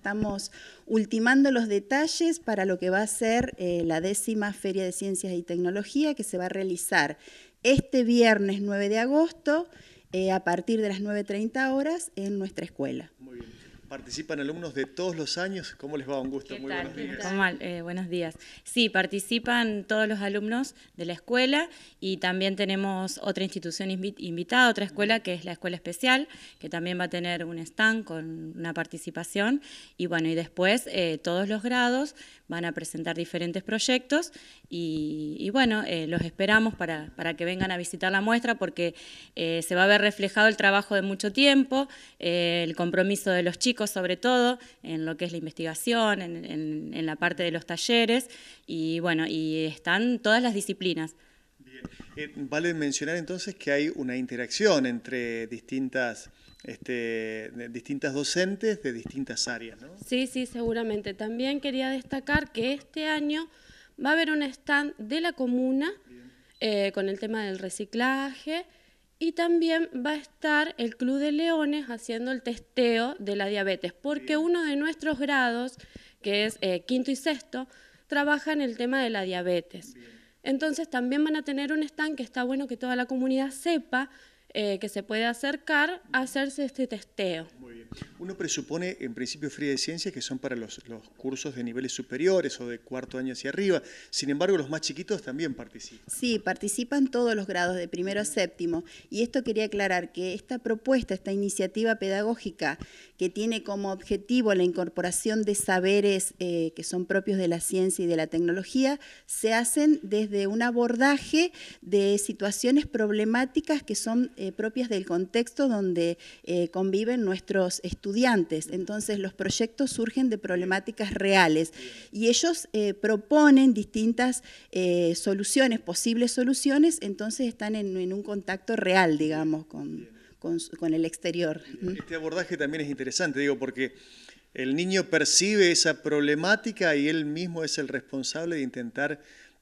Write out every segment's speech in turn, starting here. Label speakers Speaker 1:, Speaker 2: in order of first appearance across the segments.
Speaker 1: Estamos ultimando los detalles para lo que va a ser eh, la décima Feria de Ciencias y Tecnología que se va a realizar este viernes 9 de agosto eh, a partir de las 9.30 horas en nuestra escuela.
Speaker 2: Participan alumnos de todos los años. ¿Cómo les va? Un gusto. Muy buenos días.
Speaker 1: Eh, buenos días. Sí, participan
Speaker 3: todos los alumnos de la escuela y también tenemos otra institución invitada, otra escuela que es la escuela especial, que también va a tener un stand con una participación. Y bueno, y después eh, todos los grados van a presentar diferentes proyectos y, bueno, eh, los esperamos para, para, que vengan a visitar la muestra porque se va a ver reflejado el trabajo de mucho tiempo, el compromiso de los chicos sobre todo, en lo que es la investigación, en, la parte de los talleres, y bueno, y están todas las disciplinas.
Speaker 2: Eh, vale mencionar entonces que hay una interacción entre distintas, este, distintas docentes de distintas áreas, ¿no?
Speaker 4: Sí, sí, seguramente. También quería destacar que este año va a haber un stand de la comuna eh, con el tema del reciclaje, y también va a estar el Club de Leones haciendo el testeo de la diabetes, porque uno de nuestros grados, que es eh, quinto y sexto, trabaja en el tema de la diabetes. Entonces también van a tener un stand que está bueno que toda la comunidad sepa eh, que se puede acercar a hacerse este testeo.
Speaker 2: Uno presupone en principio fría de ciencias que son para los, cursos de niveles superiores o de cuarto año hacia arriba. Sin embargo, los más chiquitos también participan.
Speaker 1: Sí, participan todos los grados, de primero a séptimo. Y esto quería aclarar que esta propuesta, esta iniciativa pedagógica que tiene como objetivo la incorporación de saberes eh, que son propios de la ciencia y de la tecnología, se hacen desde un abordaje de situaciones problemáticas que son eh, propias del contexto donde eh, conviven nuestros estudiantes. Entonces los proyectos surgen de problemáticas reales y ellos eh, proponen distintas eh, soluciones, posibles soluciones, entonces están en, un contacto real, digamos, con, con, con el exterior.
Speaker 2: ¿Mm? Este abordaje también es interesante, digo, porque el niño percibe esa problemática y él mismo es el responsable de intentar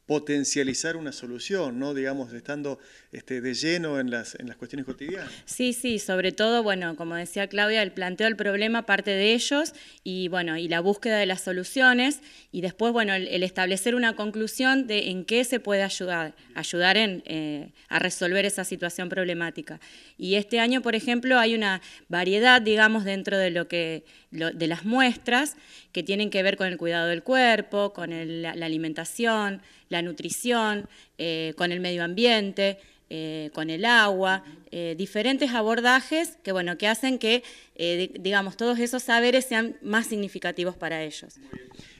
Speaker 2: potencializar una solución, ¿no? Digamos, estando este, de lleno en las, en las cuestiones cotidianas.
Speaker 3: Sí, sí, sobre todo, bueno, como decía Claudia, el planteo del problema parte de ellos y, bueno, y la búsqueda de las soluciones y después, bueno, el, establecer una conclusión de en qué se puede ayudar, ayudar en, eh, a resolver esa situación problemática. Y este año, por ejemplo, hay una variedad, digamos, dentro de lo que, de las muestras que tienen que ver con el cuidado del cuerpo, con la, la alimentación, la nutrición, eh, con el medio ambiente, eh, con el agua, eh, diferentes abordajes que, bueno, que hacen que, digamos, todos esos saberes sean más significativos para ellos.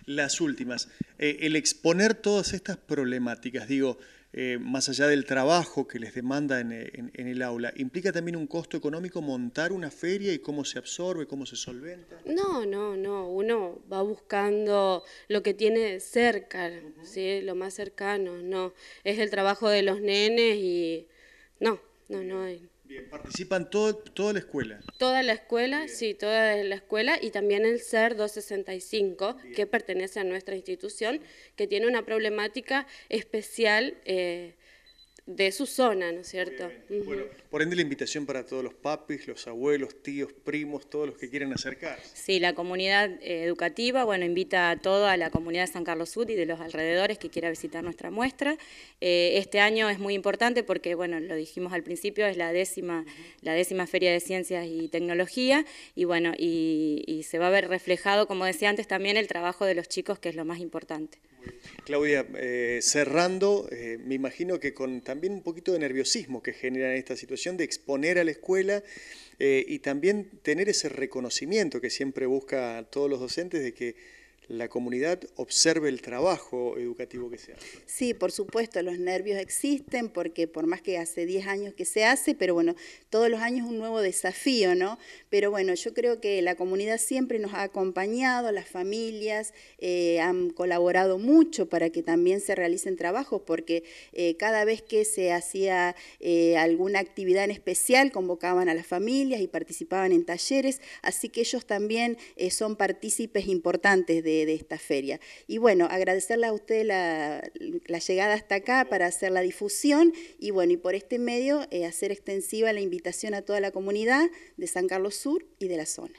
Speaker 2: Las últimas, el exponer todas estas problemáticas, digo, eh, más allá del trabajo que les demanda eh, en, el aula, ¿implica también un costo económico montar una feria y cómo se absorbe, cómo se solventa?
Speaker 4: No, no, no, uno va buscando lo que tiene cerca, ¿sí? lo más cercano, no, es el trabajo de los nenes y no, no, no. Hay... Bien,
Speaker 2: participan todo, toda la escuela.
Speaker 4: Toda la escuela, sí, toda la escuela y también el CER 265, que pertenece a nuestra institución, que tiene una problemática especial eh, de su zona, ¿no es cierto?
Speaker 2: Bueno, por ende la invitación para todos los papis, los abuelos, tíos, primos, todos los que quieren acercarse.
Speaker 3: Sí, la comunidad eh, educativa, bueno, invita a toda la comunidad de San Carlos Sud y de los alrededores que quiera visitar nuestra muestra. Eh, este año es muy importante porque, bueno, lo dijimos al principio, es la décima, la décima Feria de Ciencias y Tecnología y, bueno, y, se va a ver reflejado, como decía antes, también el trabajo de los chicos, que es lo más importante.
Speaker 2: Claudia, eh, cerrando, me imagino que con también también un poquito de nerviosismo que genera esta situación de exponer a la escuela eh, y también tener ese reconocimiento que siempre busca a todos los docentes de que la comunidad observe el trabajo educativo que se hace. Sí, por
Speaker 1: supuesto, los nervios existen porque por más que hace 10 años que se hace, pero bueno, todos los años un nuevo desafío, ¿no? Pero bueno, yo creo que la comunidad siempre nos ha acompañado, las familias eh, han colaborado mucho para que también se realicen trabajos, porque eh, cada vez que se hacía eh, alguna actividad en especial, convocaban a las familias y participaban en talleres, así que ellos también son partícipes importantes de de, esta feria. Y bueno, agradecerle a usted la, llegada hasta acá para hacer la difusión y bueno, y por este medio eh, hacer extensiva la invitación a toda la comunidad de San Carlos Sur y de la zona.